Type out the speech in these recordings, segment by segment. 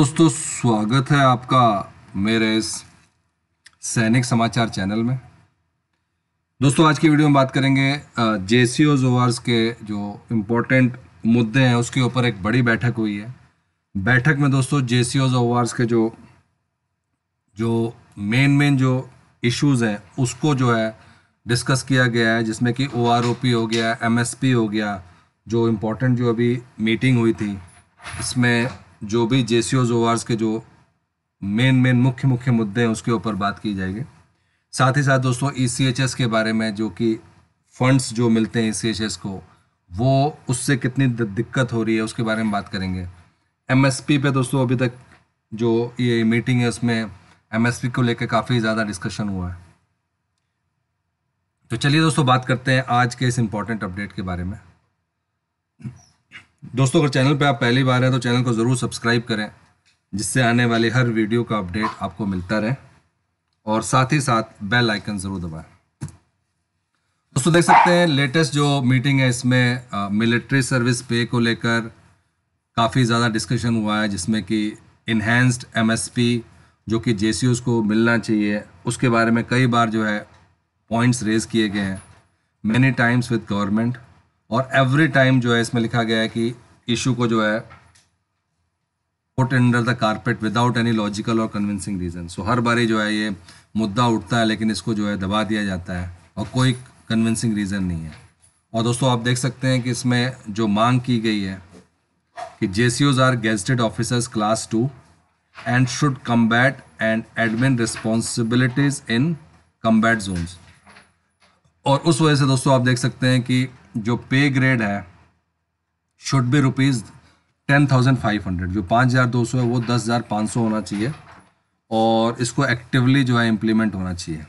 दोस्तों स्वागत है आपका मेरे इस सैनिक समाचार चैनल में दोस्तों आज की वीडियो में बात करेंगे जे सी ओ जोवार्स के जो इम्पोर्टेंट मुद्दे हैं उसके ऊपर एक बड़ी बैठक हुई है बैठक में दोस्तों जे सी ओ जोवार्स के जो जो मेन मेन जो इश्यूज़ हैं उसको जो है डिस्कस किया गया है जिसमें कि ओ आर ओ पी हो गया एम एस पी हो गया जो इम्पोर्टेंट जो अभी मीटिंग हुई थी इसमें जो भी जेसीओज ओवर्स के जो मेन मेन मुख्य मुख्य मुद्दे हैं उसके ऊपर बात की जाएगी साथ ही साथ दोस्तों ई e के बारे में जो कि फंड्स जो मिलते हैं ई e को वो उससे कितनी दिक्कत हो रही है उसके बारे में बात करेंगे एम पे दोस्तों अभी तक जो ये मीटिंग है उसमें एम को लेकर काफ़ी ज़्यादा डिस्कशन हुआ है तो चलिए दोस्तों बात करते हैं आज के इस इम्पॉर्टेंट अपडेट के बारे में दोस्तों अगर चैनल पर आप पहली बार हैं तो चैनल को ज़रूर सब्सक्राइब करें जिससे आने वाले हर वीडियो का अपडेट आपको मिलता रहे और साथ ही साथ बेल आइकन ज़रूर दबाएं दोस्तों देख सकते हैं लेटेस्ट जो मीटिंग है इसमें मिलिट्री सर्विस पे को लेकर काफ़ी ज़्यादा डिस्कशन हुआ है जिसमें कि इन्हेंस्ड एम जो कि जे को मिलना चाहिए उसके बारे में कई बार जो है पॉइंट्स रेज किए गए हैं मैनी टाइम्स विद गवर्नमेंट और एवरी टाइम जो है इसमें लिखा गया है कि इशू को जो है put under the carpet without any logical और कन्विंसिंग रीज़न सो हर बारी जो है ये मुद्दा उठता है लेकिन इसको जो है दबा दिया जाता है और कोई कन्विंसिंग रीज़न नहीं है और दोस्तों आप देख सकते हैं कि इसमें जो मांग की गई है कि J C Os are gazetted officers class two and should combat and admin responsibilities in combat zones और उस वजह से दोस्तों आप देख सकते हैं कि जो पे ग्रेड है should be rupees ten thousand five hundred जो पाँच हज़ार दो सौ है वो दस हज़ार पाँच सौ होना चाहिए और इसको एक्टिवली जो है इम्प्लीमेंट होना चाहिए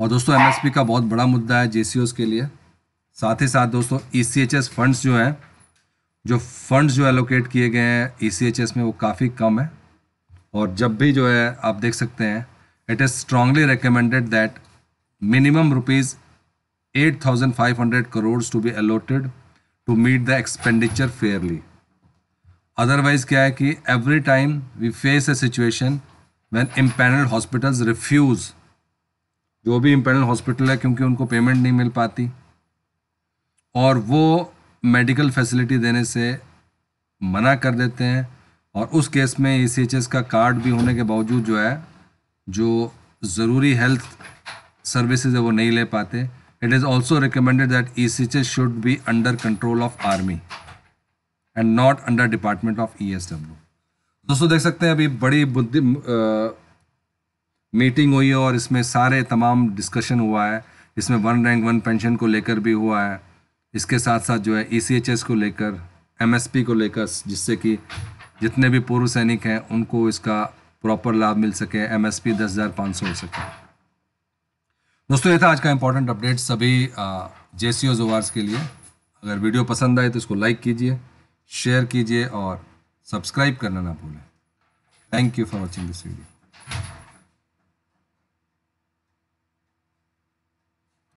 और दोस्तों एमएसपी का बहुत बड़ा मुद्दा है जे के लिए साथ ही साथ दोस्तों ई e फंड्स जो हैं जो फंड्स जो एलोकेट किए गए हैं ई e में वो काफ़ी कम है और जब भी जो है आप देख सकते हैं it is strongly recommended that minimum rupees 8500 crores to be allotted to meet the expenditure fairly otherwise क्या है कि every time we face a situation when empanel hospital refuse जो भी इम्पेनल्ड हॉस्पिटल है क्योंकि उनको पेमेंट नहीं मिल पाती और वो मेडिकल फैसिलिटी देने से मना कर देते हैं और उस केस में ई e का कार्ड भी होने के बावजूद जो है जो ज़रूरी हेल्थ सर्विसेज है वो नहीं ले पाते it is also recommended that E C H should be under control of army and not under department of E S W दोस्तों देख सकते हैं अभी बड़ी बुद्धि मीटिंग हुई है और इसमें सारे तमाम डिस्कशन हुआ है इसमें वन रैंक वन पेंशन को लेकर भी हुआ है इसके साथ साथ जो है ई सी एच एस को लेकर एम एस पी को लेकर जिससे कि जितने भी पूर्व सैनिक हैं उनको इसका प्रॉपर लाभ मिल सके एम एस पी दस हज़ार पाँच सौ हो सके दोस्तों ये था आज का इंपॉर्टेंट अपडेट सभी जे सी के लिए अगर वीडियो पसंद आए तो इसको लाइक कीजिए शेयर कीजिए और सब्सक्राइब करना ना भूलें thank you for watching this video